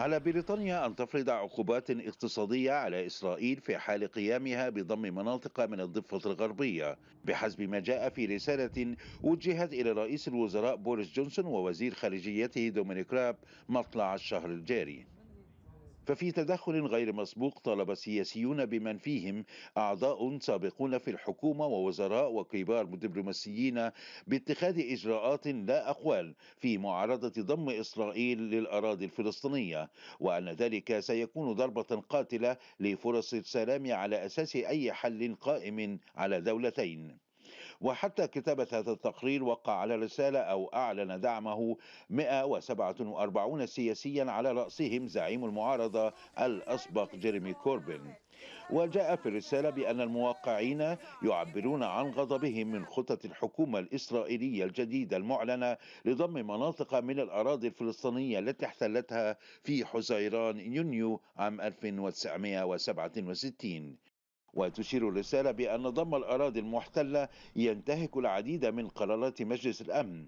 على بريطانيا أن تفرض عقوبات اقتصادية على إسرائيل في حال قيامها بضم مناطق من الضفة الغربية بحسب ما جاء في رسالة وجهت إلى رئيس الوزراء بوريس جونسون ووزير خارجيته دومينيك راب مطلع الشهر الجاري ففي تدخل غير مسبوق طالب السياسيون بمن فيهم أعضاء سابقون في الحكومة ووزراء وكبار دبلوماسيين باتخاذ إجراءات لا أقوال في معارضة ضم إسرائيل للأراضي الفلسطينية وأن ذلك سيكون ضربة قاتلة لفرص السلام على أساس أي حل قائم على دولتين وحتى كتابة هذا التقرير وقع على رسالة أو أعلن دعمه 147 سياسيا على رأسهم زعيم المعارضة الأسبق جيريمي كوربين وجاء في الرسالة بأن الموقعين يعبرون عن غضبهم من خطط الحكومة الإسرائيلية الجديدة المعلنة لضم مناطق من الأراضي الفلسطينية التي احتلتها في حزيران يونيو عام 1967 وتشير الرسالة بأن ضم الأراضي المحتلة ينتهك العديد من قرارات مجلس الأمن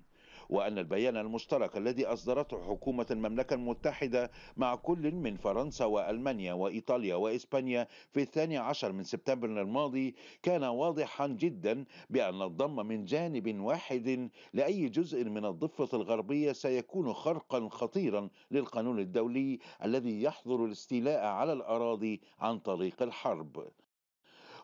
وأن البيان المشترك الذي أصدرته حكومة المملكة المتحدة مع كل من فرنسا وألمانيا وإيطاليا وإسبانيا في الثاني عشر من سبتمبر الماضي كان واضحا جدا بأن الضم من جانب واحد لأي جزء من الضفة الغربية سيكون خرقا خطيرا للقانون الدولي الذي يحظر الاستيلاء على الأراضي عن طريق الحرب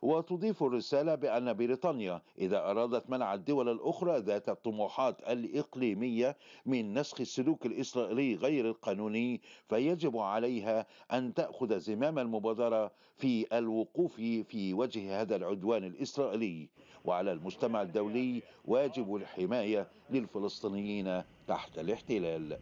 وتضيف الرسالة بأن بريطانيا إذا أرادت منع الدول الأخرى ذات الطموحات الإقليمية من نسخ السلوك الإسرائيلي غير القانوني فيجب عليها أن تأخذ زمام المبادرة في الوقوف في وجه هذا العدوان الإسرائيلي وعلى المجتمع الدولي واجب الحماية للفلسطينيين تحت الاحتلال